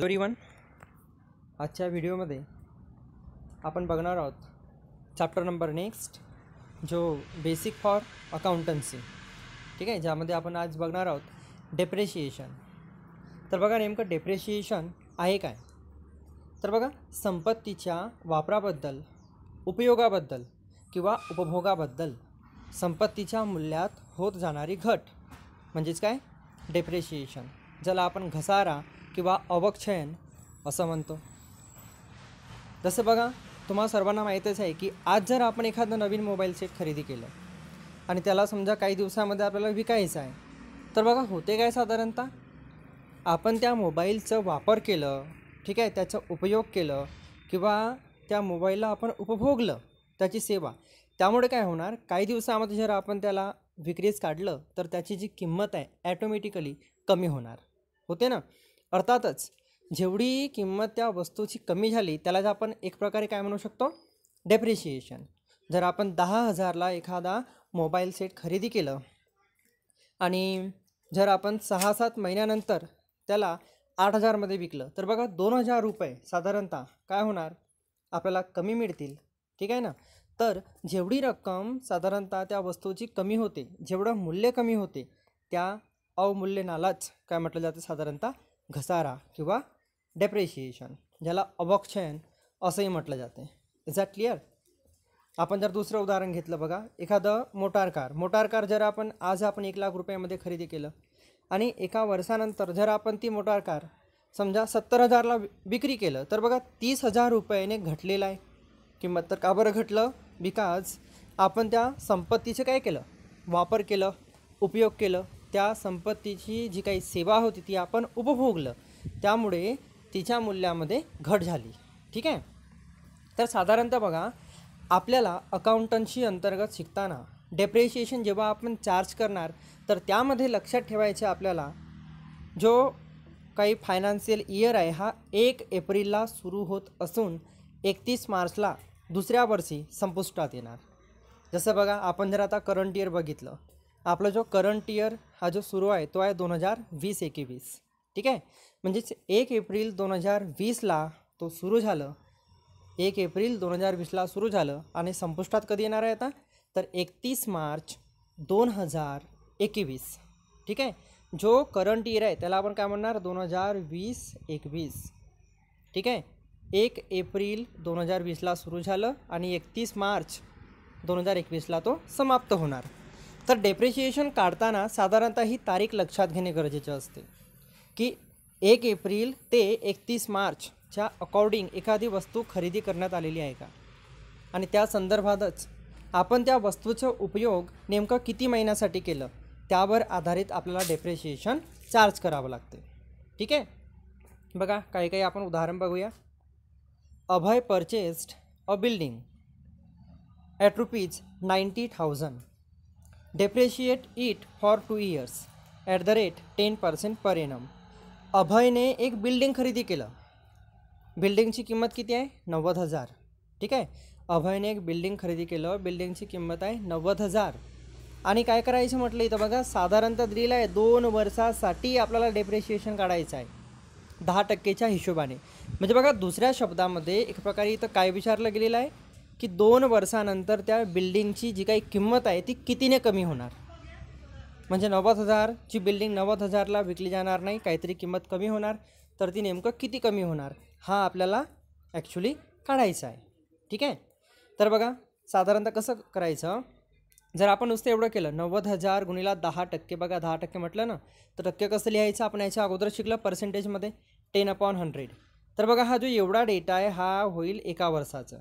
hello one आजच्या व्हिडिओमध्ये आपण बघणार आहोत चॅप्टर नंबर नेक्स्ट जो बेसिक फॉर अकाउंटन्सी ठीक आहे ज्यामध्ये आपण आज बघणार आहोत डेप्रेशिएशन तर बघा नेमकं डेप्रेशिएशन आहे काय तर बघा संपत्तीच्या वापराबद्दल उपयोगाबद्दल किंवा उपभोगाबद्दल संपत्तीच्या मूल्यात होत जाणारी घट म्हणजेच काय डेप्रेशिएशन ज्याला आपण घसारा किंवा अवक्षयन असं म्हणतो जसं बघा तुम्हाला सर्वांना माहीतच आहे की आज जर आपण एखादं नवीन मोबाईल सेट खरेदी केलं आणि त्याला समजा काही दिवसामध्ये आपल्याला विकायचं आहे तर बघा होते काय साधारणतः आपण त्या मोबाईलचं वापर केलं ठीक आहे त्याचा उपयोग केलं किंवा त्या मोबाईलला आपण उपभोगलं त्याची सेवा त्यामुळे काय होणार काही दिवसामध्ये जर आपण त्याला विक्रीच काढलं तर त्याची जी किंमत आहे ॲटोमॅटिकली कमी होणार होते ना अर्थातच जेवढी किंमत त्या वस्तूची कमी झाली त्यालाच आपण एक प्रकारे काय म्हणू शकतो डेप्रिशिएशन जर आपण दहा हजारला एखादा मोबाईल सेट खरेदी केलं आणि जर आपण सहा सात महिन्यानंतर त्याला आठ हजारमध्ये विकलं तर बघा दोन हजार रुपये साधारणतः काय होणार आपल्याला कमी मिळतील ठीक आहे ना तर जेवढी रक्कम साधारणतः त्या वस्तूची कमी होते जेवढं मूल्य कमी होते त्या अवमूल्यनालाच काय म्हटलं जातं साधारणतः घसारा किंवा डेप्रिशिएशन ज्याला अबॉक्शन असंही म्हटलं जाते इज दॅट क्लिअर आपण जर दुसरं उदाहरण घेतलं बघा एखादं मोटार कार मोटार कार जर आपण आज आपण एक लाख रुपयामध्ये खरेदी केलं आणि एका वर्षानंतर जर आपण ती मोटार कार समजा सत्तर हजारला विक्री केलं तर बघा तीस हजार रुपयाने घटलेलं आहे किंमत तर का बरं घटलं बिकॉज आपण त्या संपत्तीचं काय केलं वापर केलं उपयोग केलं त्या संपत्तीची जी काही सेवा होती ती आपण उपभोगलं त्यामुळे तिच्या मूल्यामध्ये घट झाली ठीक आहे तर साधारणतः बघा आपल्याला अकाउंटन्सी अंतर्गत शिकताना डेप्रिशिएशन जेव्हा आपण चार्ज करणार तर त्यामध्ये लक्षात ठेवायचे आपल्याला जो काही फायनान्शियल इयर आहे हा एक एप्रिलला सुरू होत असून एकतीस मार्चला दुसऱ्या वर्षी संपुष्टात येणार जसं बघा आपण जर आता करंट इयर बघितलं आपला जो करंट इयर हा जो सुरू आहे तो आहे दोन हजार वीस एकवीस ठीक आहे म्हणजेच एक एप्रिल दोन हजार वीसला तो सुरू झालं एक एप्रिल दोन हजार वीसला सुरू झालं आणि संपुष्टात कधी येणार आहे आता तर एकतीस मार्च दोन हजार एकवीस ठीक आहे जो करंट इयर आहे त्याला आपण काय म्हणणार दोन हजार वीस एकवीस ठीक आहे एक एप्रिल दोन हजार वीसला सुरू झालं आणि एकतीस मार्च दोन हजार एकवीसला तो समाप्त होणार तर डेप्रिशिएशन काढताना साधारणतः ही तारीख लक्षात घेणे गरजेचे असते की एक एप्रिल ते एकतीस मार्चच्या अकॉर्डिंग एखादी वस्तू खरेदी करण्यात आलेली आहे का आणि त्या संदर्भातच आपण त्या वस्तूचा उपयोग नेमका किती महिन्यासाठी केलं त्यावर आधारित आपल्याला डेप्रिशिएशन चार्ज करावं लागते ठीक आहे बघा काही काही आपण उदाहरण बघूया Abhay purchased a building at rupees ninety thousand depreciate it for two years at the rate ten percent per annum अभयने एक बिल्डिंग खरेदी केलं बिल्डिंगची किंमत किती आहे नव्वद हजार ठीक आहे अभयने एक बिल्डिंग खरेदी केलं बिल्डिंगची किंमत आहे नव्वद हजार आणि काय करायचं म्हटलं इथं बघा साधारणतः दिलेलं आहे दोन वर्षासाठी आपल्याला डेप्रिशिएशन काढायचं आहे दहा टक्केच्या हिशोबाने म्हणजे बघा दुसऱ्या शब्दामध्ये एक प्रकारे इथं काय विचारलं गेलेलं आहे की दोन वर्षानंतर त्या बिल्डिंगची जी काही किंमत आहे ती कितीने कमी होणार म्हणजे नव्वद हजारची बिल्डिंग नव्वद हजारला विकली जाणार नाही काहीतरी किंमत कमी होणार तर ती नेमकं किती कमी होणार हा आपल्याला ॲक्च्युली काढायचा आहे ठीक आहे तर बघा साधारणतः कसं करायचं जर आपण नुसतं एवढं केलं नव्वद हजार गुणीला दहा टक्के बघा दहा टक्के म्हटलं ना तर टक्के कसं लिहायचं आपण याच्या अगोदर शिकलं पर्सेंटेजमध्ये टेन अपॉन हंड्रेड तर बघा हा जो एवढा डेटा आहे हा होईल एका वर्षाचा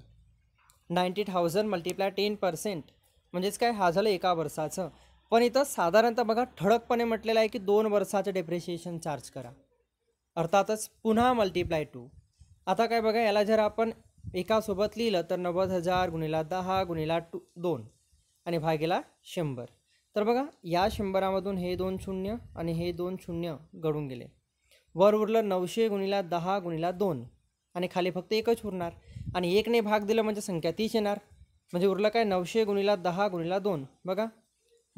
ninety thousand multiply ten percent म्हणजेच काय हा झालं एका वर्षाचं पण इथं साधारणतः बघा ठळकपणे म्हटलेलं आहे की दोन वर्षाचं डेप्रिशिएशन चार्ज करा अर्थातच पुन्हा मल्टिप्लाय टू आता काय बघा याला जर आपण एकासोबत लिहिलं तर नव्वद हजार गुणिला दहा गुणिला टू दोन आणि भागेला शंभर तर बघा या शंभरामधून हे दोन शून्य आणि हे दोन शून्य घडून गेले वर उरलं नऊशे गुणिला दहा गुणिला दोन आणि खाली फक्त एकच उरणार आणि एकने भाग दिला म्हणजे संख्या तीस येणार म्हणजे उरलं काय नऊशे गुणिला दहा गुणिला दोन बघा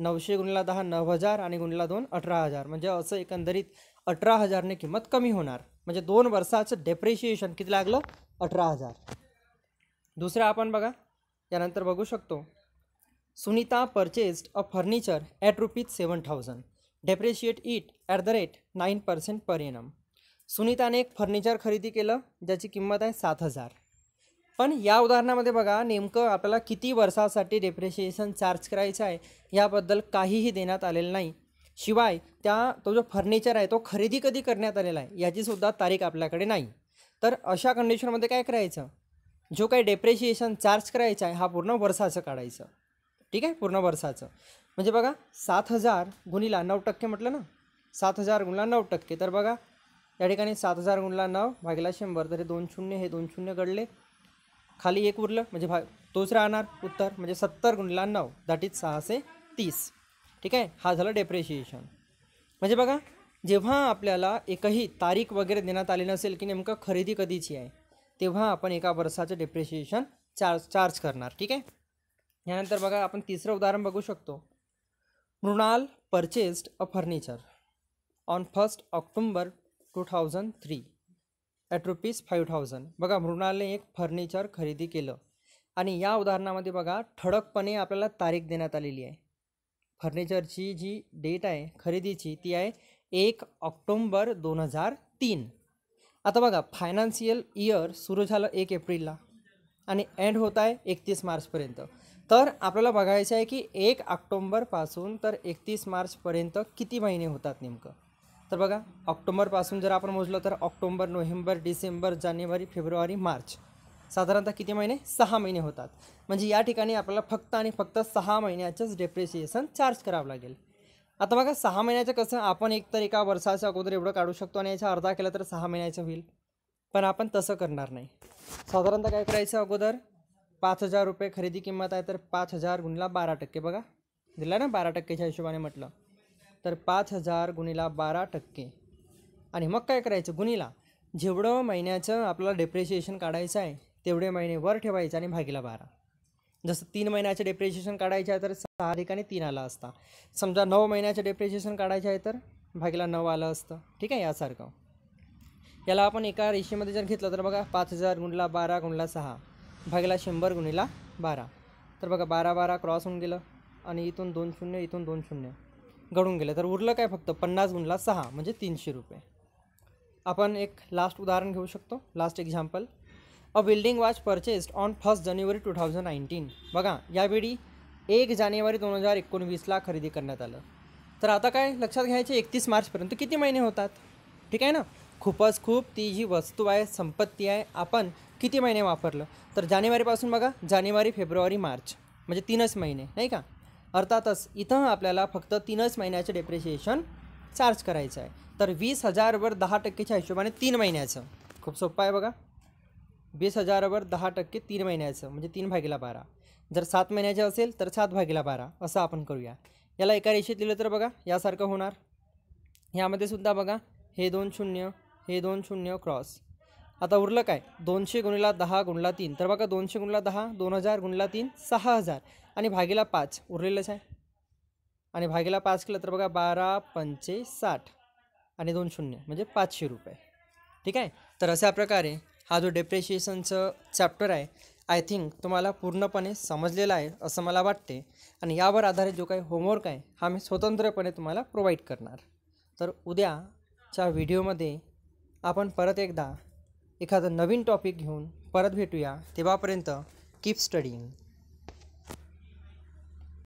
नऊशे गुणिला दहा नऊ हजार आणि गुणिला दोन अठरा हजार म्हणजे असं एकंदरीत अठरा हजारने किंमत कमी होणार म्हणजे दोन वर्षाचं डेप्रिशिएशन किती लागलं अठरा हजार दुसरं आपण बघा यानंतर बघू शकतो Sunita purchased a furniture at rupees seven thousand depreciate it at the rate nine percent per annum सुनीताने एक फर्निचर खरेदी केलं ज्याची किंमत आहे सात हजार पण या उदाहरणामध्ये बघा नेमकं आपल्याला किती वर्षासाठी डेप्रिशिएशन चार्ज करायचं आहे याबद्दल काहीही देण्यात आलेलं नाही शिवाय त्या तो जो फर्निचर आहे तो खरेदी कधी करण्यात आलेला आहे याचीसुद्धा तारीख आपल्याकडे नाही तर अशा कंडिशनमध्ये काय करायचं जो काही डेप्रेशिएशन चार्ज करायचा आहे हा पूर्ण वर्षाचं काढायचं ठीक आहे पूर्ण वर्षाचं म्हणजे बघा सात हजार गुणीला नऊ टक्के म्हटलं ना सात हजार गुणला नऊ टक्के तर बघा या ठिकाणी सात हजार गुणला नऊ भागीला शंभर तर हे दोन शून्य हे दोन शून्य घडले खाली एक उरलं म्हणजे भा तोच राहणार उत्तर म्हणजे सत्तर गुणला नऊ दॅट इज सहाशे तीस ठीक आहे हा झालं डेप्रिशिएशन म्हणजे बघा जेव्हा आपल्याला एकही तारीख वगैरे देण्यात आली नसेल की नेमकं खरेदी कधीची आहे तेव्हा आपण एका वर्षाचं डेप्रिशिएशन चार्ज चार्ज करणार ठीक आहे यानंतर बघा आपण तिसरं उदाहरण बघू शकतो Mrinal purchased a furniture on first October two thousand three at rupees five thousand बघा मृणालने एक फर्निचर खरेदी केलं आणि या उदाहरणामध्ये बघा ठळकपणे आपल्याला तारीख देण्यात आलेली आहे फर्निचरची जी डेट आहे खरेदीची ती आहे एक ऑक्टोंबर दोन हजार तीन आता बघा फायनान्शियल इयर सुरू झालं एक एप्रिलला आणि एंड होत आहे एकतीस मार्चपर्यंत तर आपल्याला बघायचं आहे की एक ऑक्टोंबरपासून तर एकतीस मार्चपर्यंत किती महिने होतात नेमकं तर बघा ऑक्टोंबरपासून जर आपण मोजलं तर ऑक्टोंबर नोव्हेंबर डिसेंबर जानेवारी फेब्रुवारी मार्च साधारणतः किती महिने सहा महिने होतात म्हणजे या ठिकाणी आपल्याला फक्त आणि फक्त सहा महिन्याचंच डेप्रिसिएशन चार्ज करावं लागेल आता बघा सहा महिन्याचं कसं आपण एकतर एका वर्षाच्या अगोदर एवढं काढू शकतो आणि याचा अर्धा केला तर सहा महिन्याचं होईल पण आपण तसं करणार नाही साधारणतः काय करायचं अगोदर पाच हजार रुपये खरेदी किंमत आहे तर पाच हजार गुणला बारा टक्के बघा दिला ना बारा टक्केच्या हिशोबाने म्हटलं तर पाच हजार गुणिला बारा टक्के आणि मग काय करायचं गुणिला जेवढं महिन्याचं आपल्याला डेप्रिशिएशन काढायचं आहे तेवढे महिने वर ठेवायचं आणि भागीला बारा जसं तीन महिन्याचं डेप्रिशिएशन काढायचं आहे तर सहा ठिकाणी तीन आला असता समजा नऊ महिन्याचं डेप्रिशिएशन काढायचं आहे तर भागीला नऊ आलं असतं ठीक आहे यासारखं याला आपण एका रेषेमध्ये जर घेतलं तर बघा पाच हजार गुणला बारा गुणला सहा भागीला शंभर गुणीला बारा तर बघा बारा बारा क्रॉस होऊन गेलं आणि इथून दोन शून्य इथून दोन शून्य घडून गेलं तर उरलं काय फक्त पन्नास गुणला सहा म्हणजे तीनशे रुपये आपण एक लास्ट उदाहरण घेऊ शकतो last example a building was purchased on first January two thousand nineteen बघा यावेळी एक जानेवारी दोन हजार एकोणवीसला खरेदी करण्यात आलं तर आता काय लक्षात घ्यायचे एकतीस मार्चपर्यंत किती महिने होतात ठीक आहे ना खूपच खूप ती जी वस्तू आहे संपत्ती आहे आपण किती महिने वापरलं तर जानेवारीपासून बघा जानेवारी फेब्रुवारी मार्च म्हणजे तीनच महिने नाही का अर्थातच इथं आपल्याला फक्त तीनच महिन्याचं डेप्रिशिएशन चार्ज करायचं आहे तर वीस हजारवर दहा टक्केच्या हिशोबाने तीन महिन्याचं खूप सोपं आहे बघा वीस हजारवर दहा टक्के तीन महिन्याचं म्हणजे तीन भागीला बारा जर सात महिन्याचे असेल तर सात भागीला बारा असं आपण करूया याला एका रेषेत लिहिलं तर बघा यासारखं होणार यामध्ये सुद्धा बघा हे दोन शून्य हे दोन शून्य क्रॉस आता उरलं काय दोनशे गुणला दहा गुणला तीन तर बघा दोनशे गुणला दहा दोन हजार गुणला तीन सहा हजार आणि भागीला पाच उरलेलंच आहे आणि भागीला पाच केलं तर बघा बारा पंचे साठ आणि दोन शून्य म्हणजे पाचशे रुपये ठीक आहे तर अशा प्रकारे हा जो डेप्रेशिएशनचं चॅप्टर आहे आय थिंक तुम्हाला पूर्णपणे समजलेला आहे असं मला वाटते आणि यावर आधारित जो काही होमवर्क आहे हा मी स्वतंत्रपणे तुम्हाला प्रोव्हाइड करणार तर उद्याच्या व्हिडिओमध्ये आपण परत एकदा एखादं नवीन टॉपिक घेऊन परत भेटूया तेव्हापर्यंत कीप स्टडीइंग